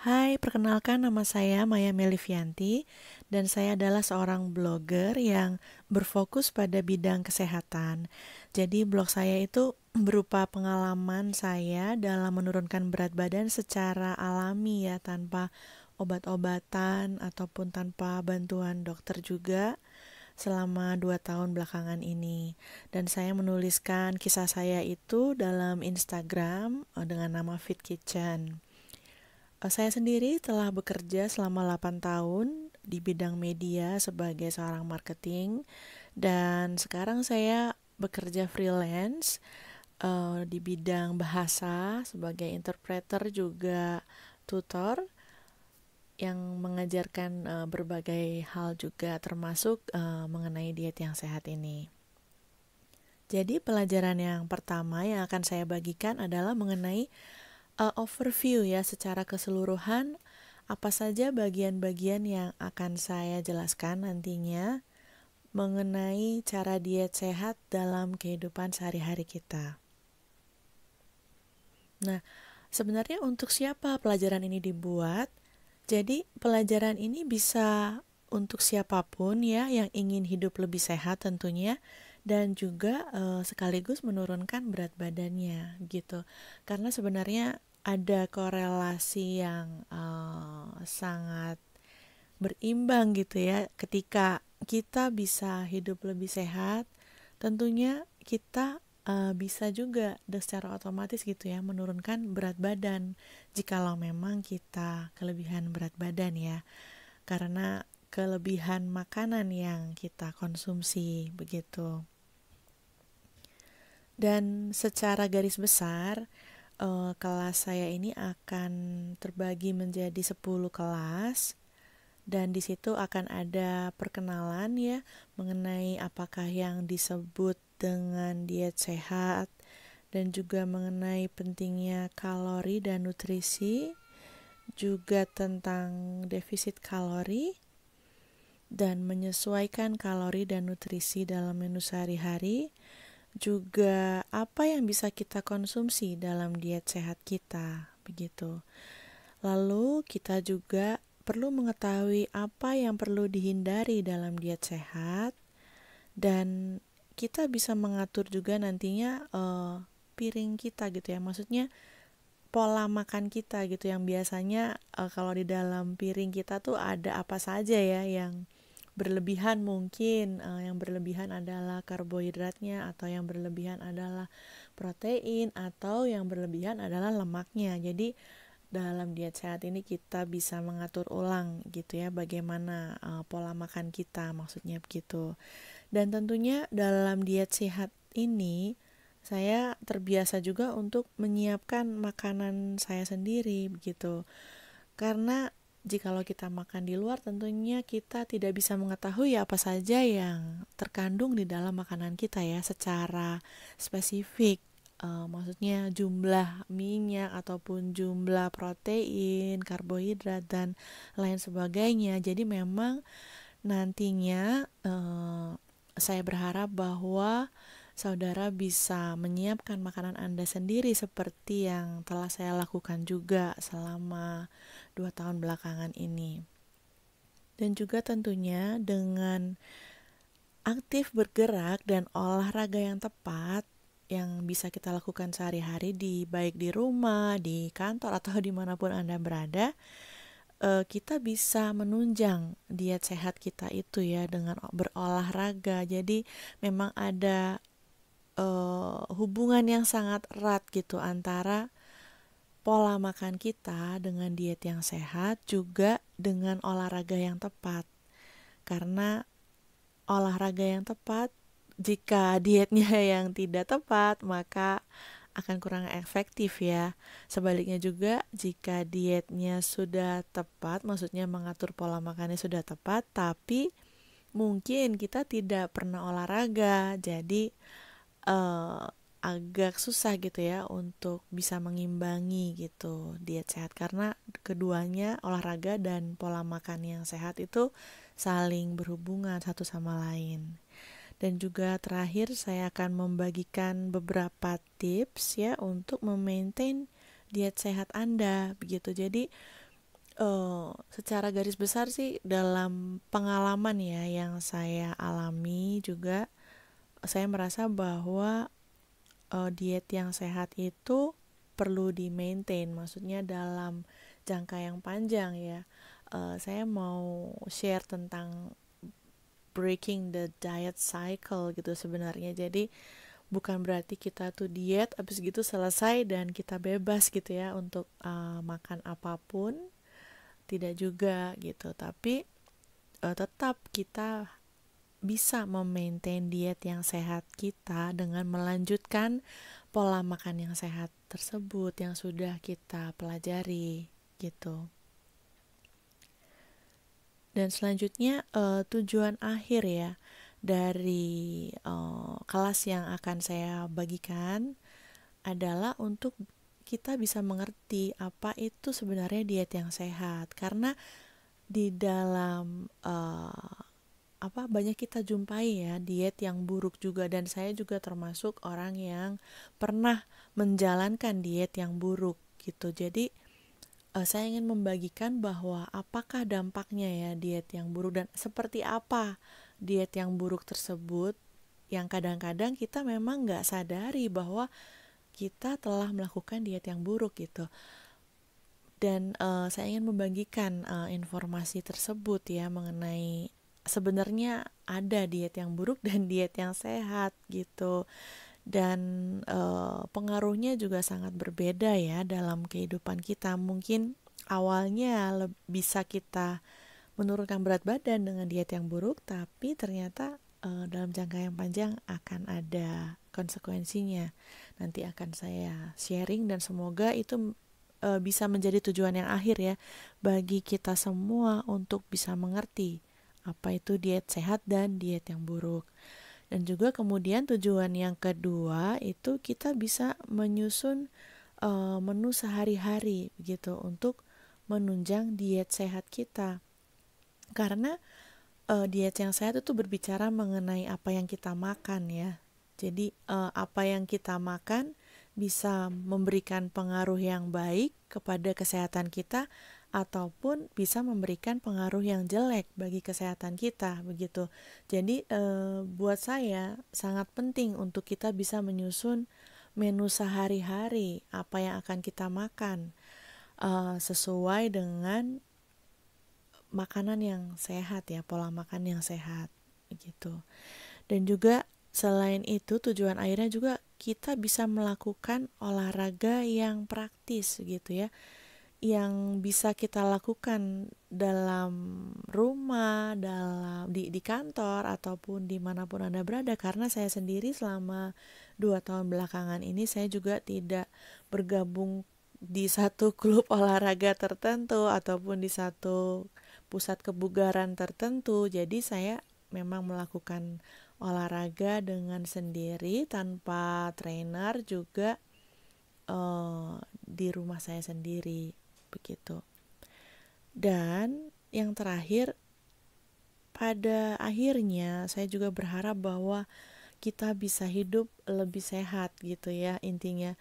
Hai, perkenalkan nama saya Maya Melivianti dan saya adalah seorang blogger yang berfokus pada bidang kesehatan. Jadi blog saya itu berupa pengalaman saya dalam menurunkan berat badan secara alami ya tanpa obat-obatan ataupun tanpa bantuan dokter juga selama dua tahun belakangan ini dan saya menuliskan kisah saya itu dalam Instagram eh, dengan nama Fit Kitchen. Eh, saya sendiri telah bekerja selama 8 tahun di bidang media sebagai seorang marketing dan sekarang saya bekerja freelance uh, di bidang bahasa sebagai interpreter juga tutor yang mengajarkan uh, berbagai hal juga termasuk uh, mengenai diet yang sehat ini. Jadi pelajaran yang pertama yang akan saya bagikan adalah mengenai uh, overview ya secara keseluruhan apa saja bagian-bagian yang akan saya jelaskan nantinya mengenai cara diet sehat dalam kehidupan sehari-hari kita. Nah, sebenarnya untuk siapa pelajaran ini dibuat? Jadi, pelajaran ini bisa untuk siapapun ya yang ingin hidup lebih sehat tentunya dan juga e, sekaligus menurunkan berat badannya gitu. Karena sebenarnya ada korelasi yang uh, sangat berimbang gitu ya ketika kita bisa hidup lebih sehat tentunya kita uh, bisa juga secara otomatis gitu ya menurunkan berat badan jikalau memang kita kelebihan berat badan ya karena kelebihan makanan yang kita konsumsi begitu dan secara garis besar uh, kelas saya ini akan terbagi menjadi 10 kelas dan di situ akan ada perkenalan ya mengenai apakah yang disebut dengan diet sehat dan juga mengenai pentingnya kalori dan nutrisi juga tentang defisit kalori dan menyesuaikan kalori dan nutrisi dalam menu sehari-hari juga apa yang bisa kita konsumsi dalam diet sehat kita begitu. Lalu kita juga perlu mengetahui apa yang perlu dihindari dalam diet sehat dan kita bisa mengatur juga nantinya uh, piring kita gitu ya. Maksudnya pola makan kita gitu yang biasanya uh, kalau di dalam piring kita tuh ada apa saja ya yang berlebihan mungkin uh, yang berlebihan adalah karbohidratnya atau yang berlebihan adalah protein atau yang berlebihan adalah lemaknya jadi dalam diet sehat ini kita bisa mengatur ulang gitu ya bagaimana uh, pola makan kita maksudnya begitu dan tentunya dalam diet sehat ini saya terbiasa juga untuk menyiapkan makanan saya sendiri begitu karena Jikalau kita makan di luar, tentunya kita tidak bisa mengetahui apa saja yang terkandung di dalam makanan kita ya secara spesifik. E, maksudnya jumlah minyak ataupun jumlah protein, karbohidrat dan lain sebagainya. Jadi memang nantinya e, saya berharap bahwa saudara bisa menyiapkan makanan Anda sendiri seperti yang telah saya lakukan juga selama dua tahun belakangan ini. Dan juga tentunya dengan aktif bergerak dan olahraga yang tepat yang bisa kita lakukan sehari-hari di baik di rumah, di kantor atau dimanapun Anda berada, eh, kita bisa menunjang diet sehat kita itu ya dengan berolahraga. Jadi memang ada uh, hubungan yang sangat erat gitu antara pola makan kita dengan diet yang sehat juga dengan olahraga yang tepat. Karena olahraga yang tepat jika dietnya yang tidak tepat maka akan kurang efektif ya. Sebaliknya juga jika dietnya sudah tepat, maksudnya mengatur pola makannya sudah tepat tapi mungkin kita tidak pernah olahraga. Jadi uh, agak susah gitu ya untuk bisa mengimbangi gitu diet sehat karena keduanya olahraga dan pola makan yang sehat itu saling berhubungan satu sama lain. Dan juga terakhir saya akan membagikan beberapa tips ya untuk memaintain diet sehat Anda begitu. Jadi uh, secara garis besar sih dalam pengalaman ya yang saya alami juga saya merasa bahwa uh, diet yang sehat itu perlu di maintain maksudnya dalam jangka yang panjang ya uh, saya mau share tentang breaking the diet cycle gitu sebenarnya jadi bukan berarti kita tuh diet abis gitu selesai dan kita bebas gitu ya untuk uh, makan apapun tidak juga gitu tapi uh, tetap kita bisa memaintain diet yang sehat kita dengan melanjutkan pola makan yang sehat tersebut yang sudah kita pelajari gitu. Dan selanjutnya uh, tujuan akhir ya dari uh, kelas yang akan saya bagikan adalah untuk kita bisa mengerti apa itu sebenarnya diet yang sehat karena di dalam uh, apa banyak kita jumpai ya diet yang buruk juga dan saya juga termasuk orang yang pernah menjalankan diet yang buruk gitu. Jadi uh, saya ingin membagikan bahwa apakah dampaknya ya diet yang buruk dan seperti apa diet yang buruk tersebut yang kadang-kadang kita memang nggak sadari bahwa kita telah melakukan diet yang buruk gitu dan uh, saya ingin membagikan uh, informasi tersebut ya mengenai sebenarnya ada diet yang buruk dan diet yang sehat gitu dan e, pengaruhnya juga sangat berbeda ya dalam kehidupan kita mungkin awalnya bisa kita menurunkan berat badan dengan diet yang buruk tapi ternyata e, dalam jangka yang panjang akan ada konsekuensinya nanti akan saya sharing dan semoga itu eh, bisa menjadi tujuan yang akhir ya bagi kita semua untuk bisa mengerti apa itu diet sehat dan diet yang buruk. Dan juga kemudian tujuan yang kedua itu kita bisa menyusun uh, menu sehari-hari begitu untuk menunjang diet sehat kita. Karena uh, diet yang sehat itu berbicara mengenai apa yang kita makan ya. Jadi uh, apa yang kita makan bisa memberikan pengaruh yang baik kepada kesehatan kita ataupun bisa memberikan pengaruh yang jelek bagi kesehatan kita begitu. Jadi e, buat saya sangat penting untuk kita bisa menyusun menu sehari-hari apa yang akan kita makan e, sesuai dengan makanan yang sehat ya, pola makan yang sehat begitu. Dan juga selain itu tujuan akhirnya juga kita bisa melakukan olahraga yang praktis gitu ya yang bisa kita lakukan dalam rumah, dalam di, di kantor ataupun dimanapun anda berada. Karena saya sendiri selama dua tahun belakangan ini saya juga tidak bergabung di satu klub olahraga tertentu ataupun di satu pusat kebugaran tertentu. Jadi saya memang melakukan olahraga dengan sendiri tanpa trainer juga uh, di rumah saya sendiri begitu. Dan yang terakhir pada akhirnya saya juga berharap bahwa kita bisa hidup lebih sehat gitu ya intinya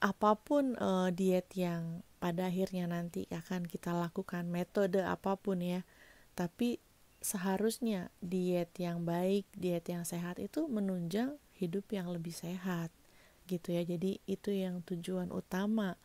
apapun uh, diet yang pada akhirnya nanti akan kita lakukan metode apapun ya tapi seharusnya diet yang baik diet yang sehat itu menunjang hidup yang lebih sehat gitu ya jadi itu yang tujuan utama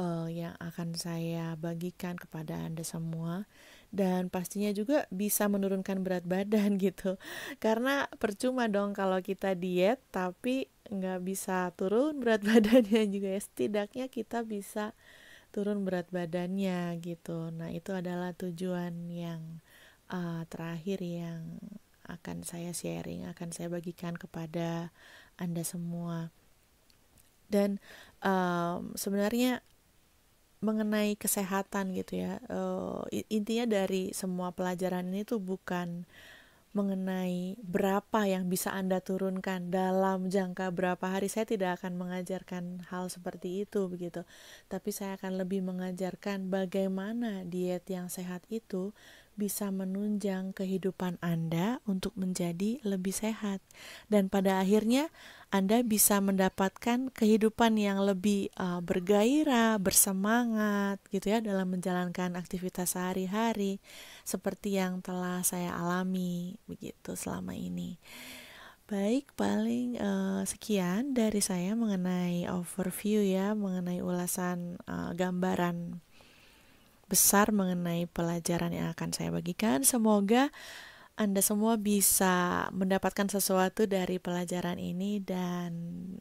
uh, yang akan saya bagikan kepada Anda semua dan pastinya juga bisa menurunkan berat badan gitu. Karena percuma dong kalau kita diet tapi nggak bisa turun berat badannya juga ya. Setidaknya kita bisa turun berat badannya gitu. Nah, itu adalah tujuan yang uh, terakhir yang akan saya sharing, akan saya bagikan kepada Anda semua. Dan um, sebenarnya mengenai kesehatan gitu ya uh, intinya dari semua pelajaran ini tuh bukan mengenai berapa yang bisa Anda turunkan dalam jangka berapa hari. Saya tidak akan mengajarkan hal seperti itu begitu. Tapi saya akan lebih mengajarkan bagaimana diet yang sehat itu bisa menunjang kehidupan Anda untuk menjadi lebih sehat, dan pada akhirnya Anda bisa mendapatkan kehidupan yang lebih uh, bergairah, bersemangat, gitu ya, dalam menjalankan aktivitas sehari-hari, seperti yang telah saya alami begitu selama ini. Baik, paling uh, sekian dari saya mengenai overview ya, mengenai ulasan uh, gambaran besar mengenai pelajaran yang akan saya bagikan. Semoga Anda semua bisa mendapatkan sesuatu dari pelajaran ini dan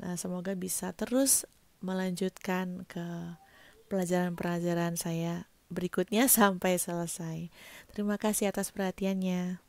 eh, semoga bisa terus melanjutkan ke pelajaran-pelajaran saya berikutnya sampai selesai. Terima kasih atas perhatiannya.